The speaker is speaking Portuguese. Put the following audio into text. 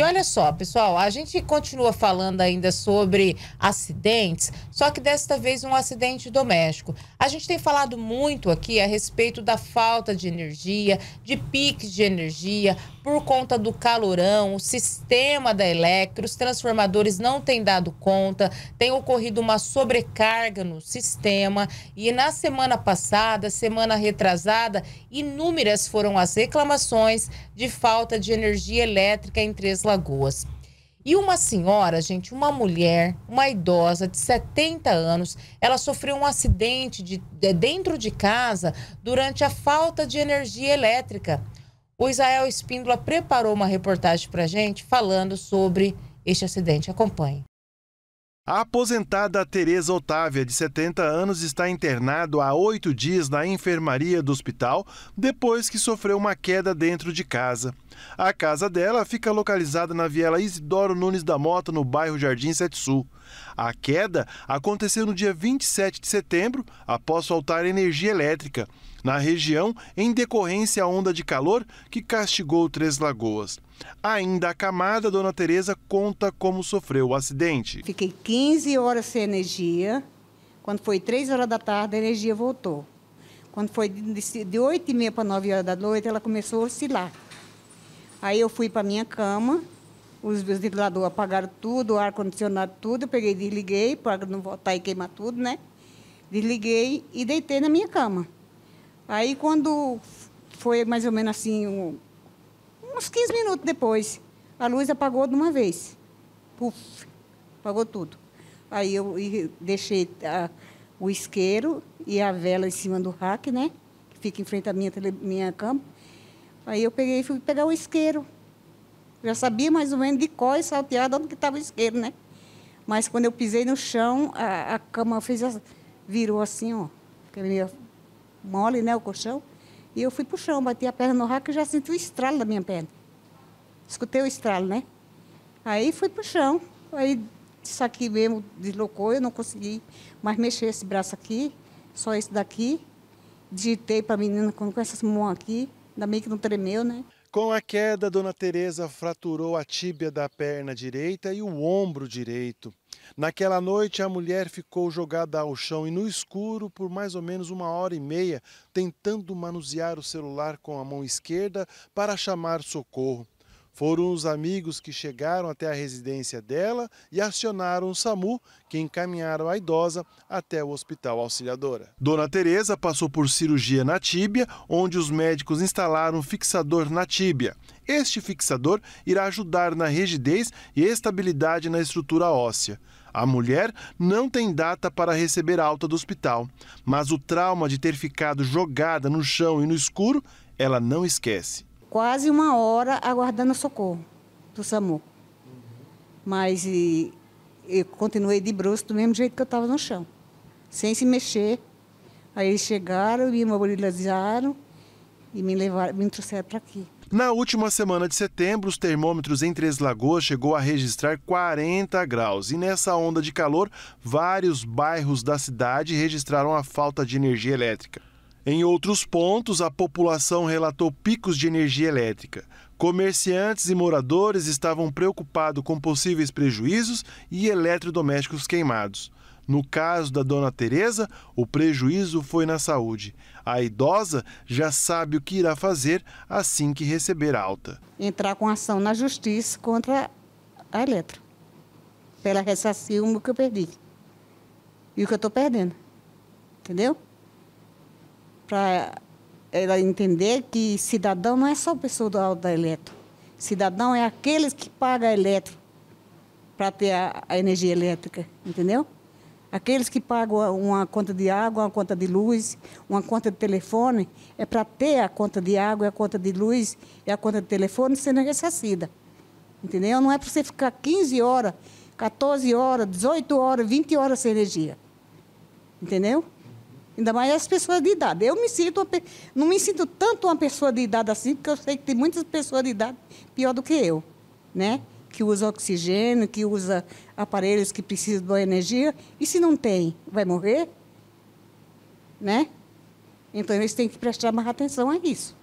E olha só, pessoal, a gente continua falando ainda sobre acidentes, só que desta vez um acidente doméstico. A gente tem falado muito aqui a respeito da falta de energia, de piques de energia, por conta do calorão, o sistema da Electro, os transformadores não têm dado conta, tem ocorrido uma sobrecarga no sistema e na semana passada, semana retrasada, inúmeras foram as reclamações de falta de energia elétrica em Três Lagoas. E uma senhora, gente, uma mulher, uma idosa de 70 anos, ela sofreu um acidente de, de, dentro de casa durante a falta de energia elétrica. O Israel Espíndola preparou uma reportagem para gente falando sobre este acidente. Acompanhe. A aposentada Tereza Otávia, de 70 anos, está internado há oito dias na enfermaria do hospital depois que sofreu uma queda dentro de casa. A casa dela fica localizada na viela Isidoro Nunes da Mota, no bairro Jardim Sete Sul. A queda aconteceu no dia 27 de setembro, após faltar energia elétrica na região em decorrência à onda de calor que castigou Três Lagoas. Ainda a camada Dona Teresa conta como sofreu o acidente. Fiquei 15 horas sem energia. Quando foi 3 horas da tarde, a energia voltou. Quando foi de 8 e meia para 9 horas da noite, ela começou a oscilar. Aí eu fui para minha cama, os ventiladores apagaram tudo, o ar-condicionado tudo. Eu peguei e desliguei para não voltar e queimar tudo, né? Desliguei e deitei na minha cama. Aí, quando foi mais ou menos assim, um, uns 15 minutos depois, a luz apagou de uma vez. Puf, apagou tudo. Aí eu deixei a, ah, o isqueiro e a vela em cima do rack, né? Que fica em frente à minha, minha cama. Aí eu peguei e fui pegar o isqueiro já sabia mais ou menos de cor e salteado onde estava o isqueiro, né? Mas quando eu pisei no chão, a, a cama fez virou assim, ó, que meio mole, né, o colchão. E eu fui para o chão, bati a perna no raco e já senti o estralo da minha perna. Escutei o estralo, né? Aí fui para o chão. Aí isso aqui mesmo deslocou, eu não consegui mais mexer esse braço aqui, só esse daqui. Digitei para a menina com, com essas mãos aqui, ainda meio que não tremeu, né? Com a queda, Dona Teresa fraturou a tíbia da perna direita e o ombro direito. Naquela noite, a mulher ficou jogada ao chão e no escuro por mais ou menos uma hora e meia, tentando manusear o celular com a mão esquerda para chamar socorro. Foram os amigos que chegaram até a residência dela e acionaram o SAMU, que encaminharam a idosa até o hospital auxiliadora. Dona Teresa passou por cirurgia na tíbia, onde os médicos instalaram um fixador na tíbia. Este fixador irá ajudar na rigidez e estabilidade na estrutura óssea. A mulher não tem data para receber alta do hospital, mas o trauma de ter ficado jogada no chão e no escuro, ela não esquece quase uma hora aguardando socorro do SAMU. Uhum. Mas e, eu continuei de bruxo do mesmo jeito que eu estava no chão, sem se mexer. Aí eles chegaram, me mobilizaram e me levaram, me trouxeram para aqui. Na última semana de setembro, os termômetros em Três Lagoas chegou a registrar 40 graus. E nessa onda de calor, vários bairros da cidade registraram a falta de energia elétrica. Em outros pontos, a população relatou picos de energia elétrica. Comerciantes e moradores estavam preocupados com possíveis prejuízos e eletrodomésticos queimados. No caso da dona Teresa, o prejuízo foi na saúde. A idosa já sabe o que irá fazer assim que receber alta. Entrar com ação na justiça contra a Eletro, pela o que eu perdi e o que eu estou perdendo, entendeu? para ela entender que cidadão não é só o pessoal da eletro. Cidadão é aqueles que pagam a eletro para ter a, a, energia elétrica, entendeu? Aqueles que pagam uma conta de água, uma conta de luz, uma conta de telefone, é para ter a conta de água, a conta de luz e a conta de telefone sendo ressarcida. Entendeu? Não é para você ficar 15 horas, 14 horas, 18 horas, 20 horas sem energia. Entendeu? Ainda mais as pessoas de idade. Eu me sinto, não me sinto tanto uma pessoa de idade assim, porque eu sei que tem muitas pessoas de idade pior do que eu, né? Que usa oxigênio, que usa aparelhos que precisam de energia. E se não tem, vai morrer, né? Então eles têm que prestar mais atenção a isso.